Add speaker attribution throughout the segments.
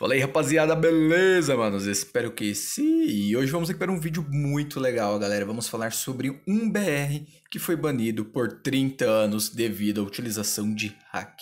Speaker 1: Fala aí, rapaziada, beleza, manos? Espero que sim. E hoje vamos para um vídeo muito legal, galera. Vamos falar sobre um BR que foi banido por 30 anos devido à utilização de hack.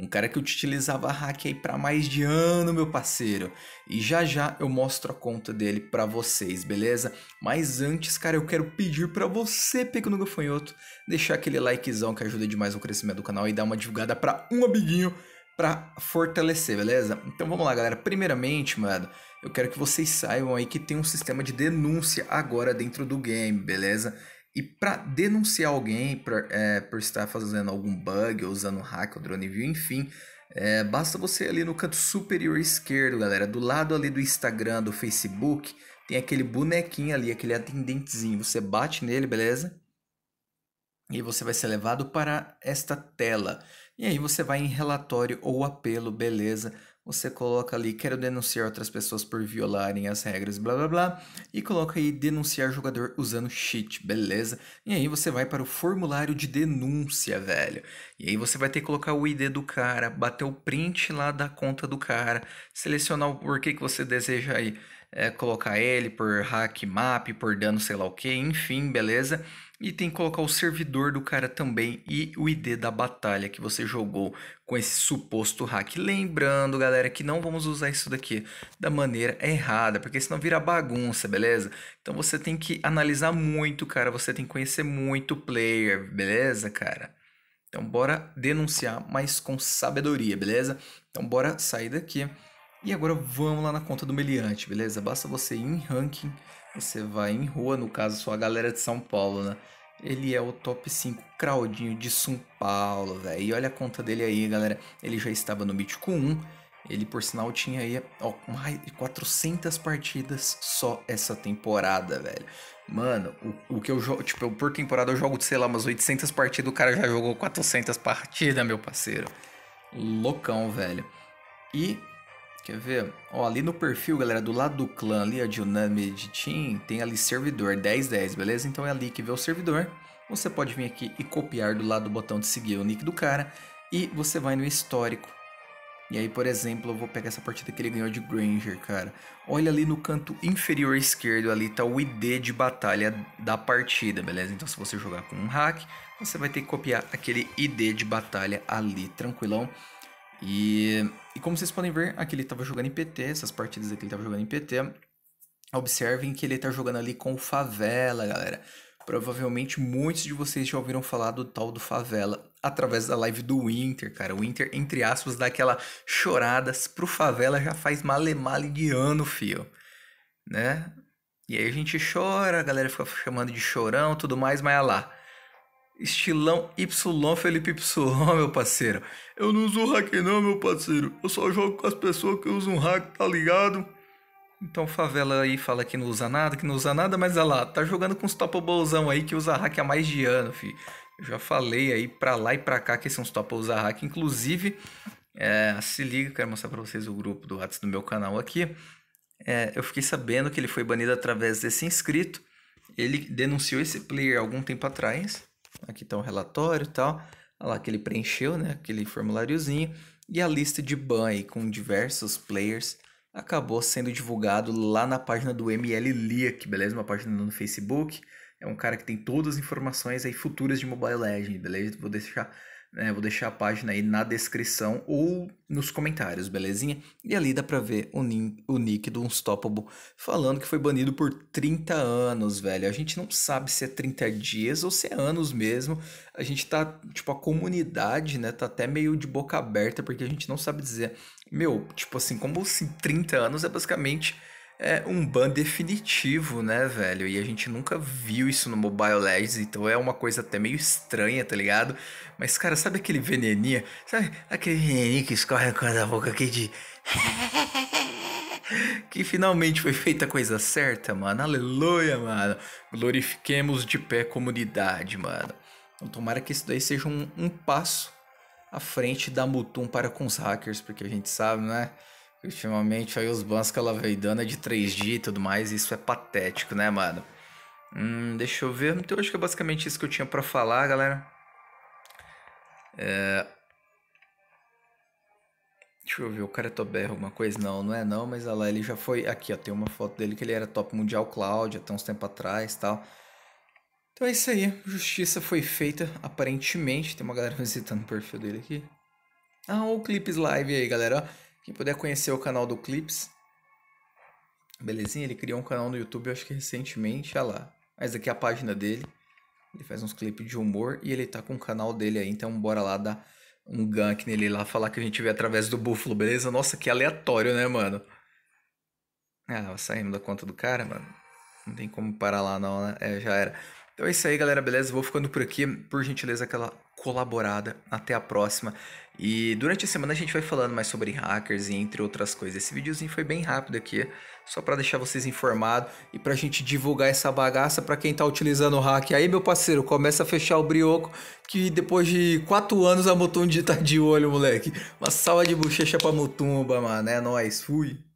Speaker 1: Um cara que utilizava hack aí para mais de ano, meu parceiro. E já já eu mostro a conta dele para vocês, beleza? Mas antes, cara, eu quero pedir para você, Pequeno Gafanhoto, deixar aquele likezão que ajuda demais no crescimento do canal e dar uma divulgada para um amiguinho para fortalecer, beleza? Então vamos lá, galera. Primeiramente, mano, eu quero que vocês saibam aí que tem um sistema de denúncia agora dentro do game, beleza? E para denunciar alguém por, é, por estar fazendo algum bug, ou usando hack, ou drone view, enfim, é, basta você ali no canto superior esquerdo, galera, do lado ali do Instagram, do Facebook, tem aquele bonequinho ali, aquele atendentezinho. Você bate nele, beleza? E você vai ser levado para esta tela. E aí você vai em relatório ou apelo, beleza. Você coloca ali, quero denunciar outras pessoas por violarem as regras, blá blá blá. E coloca aí, denunciar jogador usando cheat, beleza. E aí você vai para o formulário de denúncia, velho. E aí você vai ter que colocar o ID do cara, bater o print lá da conta do cara, selecionar o porquê que você deseja aí é, colocar ele por hack map, por dano sei lá o que, enfim, beleza? E tem que colocar o servidor do cara também e o ID da batalha que você jogou com esse suposto hack. Lembrando, galera, que não vamos usar isso daqui da maneira errada, porque senão vira bagunça, beleza? Então você tem que analisar muito, cara, você tem que conhecer muito o player, beleza, cara? Então bora denunciar, mas com sabedoria, beleza? Então bora sair daqui. E agora vamos lá na conta do meliante, beleza? Basta você ir em ranking, você vai em rua, no caso sua galera de São Paulo, né? Ele é o top 5 Claudinho de São Paulo, velho. E olha a conta dele aí, galera. Ele já estava no Mítico 1. Ele, por sinal, tinha aí ó, mais 400 partidas só essa temporada, velho. Mano, o, o que eu jogo, tipo, eu, por temporada eu jogo, sei lá, umas 800 partidas. O cara já jogou 400 partidas, meu parceiro. Loucão, velho. E Quer ver? Ó, ali no perfil, galera, do lado do clã ali, a Junami de Team, tem ali servidor 1010, beleza? Então é ali que vê o servidor. Você pode vir aqui e copiar do lado do botão de seguir o nick do cara e você vai no histórico. E aí, por exemplo, eu vou pegar essa partida que ele ganhou de Granger, cara. Olha ali no canto inferior esquerdo, ali tá o ID de batalha da partida, beleza? Então se você jogar com um hack, você vai ter que copiar aquele ID de batalha ali, tranquilão. E e como vocês podem ver, aqui ele estava jogando em PT, essas partidas aqui ele estava jogando em PT. Observem que ele está jogando ali com o Favela, galera. Provavelmente muitos de vocês já ouviram falar do tal do Favela através da live do Winter, cara. O Winter, entre aspas, dá aquela chorada pro Favela já faz male-male de ano, fio. Né? E aí a gente chora, a galera fica chamando de chorão tudo mais, mas olha lá. Estilão Y Felipe Y, meu parceiro. Eu não uso hack não, meu parceiro. Eu só jogo com as pessoas que usam hack, tá ligado? Então favela aí fala que não usa nada, que não usa nada, mas olha lá, tá jogando com os topobolzão aí que usa hack há mais de ano, fi. Eu já falei aí pra lá e pra cá que são os topo usa hack. Inclusive, é, se liga, quero mostrar pra vocês o grupo do WhatsApp do meu canal aqui. É, eu fiquei sabendo que ele foi banido através desse inscrito. Ele denunciou esse player algum tempo atrás. Aqui está o relatório e tal. Olha lá que ele preencheu, né? Aquele formuláriozinho. E a lista de ban aí, com diversos players acabou sendo divulgado lá na página do ML Leak, beleza? Uma página no Facebook. É um cara que tem todas as informações aí futuras de Mobile Legends, beleza? Vou deixar né? vou deixar a página aí na descrição ou nos comentários, belezinha? E ali dá pra ver o, o nick do Unstoppable falando que foi banido por 30 anos, velho. A gente não sabe se é 30 dias ou se é anos mesmo. A gente tá, tipo, a comunidade, né, tá até meio de boca aberta porque a gente não sabe dizer. Meu, tipo assim, como se 30 anos é basicamente é um ban definitivo, né, velho? E a gente nunca viu isso no Mobile Legends, então é uma coisa até meio estranha, tá ligado? Mas, cara, sabe aquele veneninha? Sabe aquele veneninho que escorre com a boca aqui de. que finalmente foi feita a coisa certa, mano. Aleluia, mano. Glorifiquemos de pé comunidade, mano. Então, tomara que isso daí seja um, um passo à frente da Mutum para com os hackers, porque a gente sabe, né? Ultimamente aí os bans que ela veio dando é de 3D e tudo mais, e isso é patético, né, mano? Hum, deixa eu ver. Então acho que é basicamente isso que eu tinha para falar, galera. É... Deixa eu ver, o cara é top BR alguma coisa? Não, não é não, mas olha lá, ele já foi... Aqui, ó, tem uma foto dele que ele era top mundial cloud até uns tempos atrás tal. Então é isso aí, justiça foi feita, aparentemente. Tem uma galera visitando o perfil dele aqui. Ah, o Clips Live aí, galera, ó. Quem puder conhecer o canal do Clips, belezinha? Ele criou um canal no YouTube, acho que recentemente, olha lá. Mas aqui é a página dele. Ele faz uns clipes de humor e ele tá com o canal dele aí, então bora lá dar um gank nele lá, falar que a gente vê através do búfalo, beleza? Nossa, que aleatório, né, mano? Ah, saímos da conta do cara, mano. Não tem como parar lá não, né? É, já era. Então é isso aí, galera, beleza? Vou ficando por aqui. Por gentileza, aquela colaborada. Até a próxima. E durante a semana a gente vai falando mais sobre hackers e entre outras coisas. Esse videozinho foi bem rápido aqui, só para deixar vocês informados e para a gente divulgar essa bagaça para quem está utilizando o hack. Aí, meu parceiro, começa a fechar o brioco que depois de quatro anos a Mutumba tá de olho, moleque. Uma salva de bochecha pra Mutumba, mano. É nóis, fui.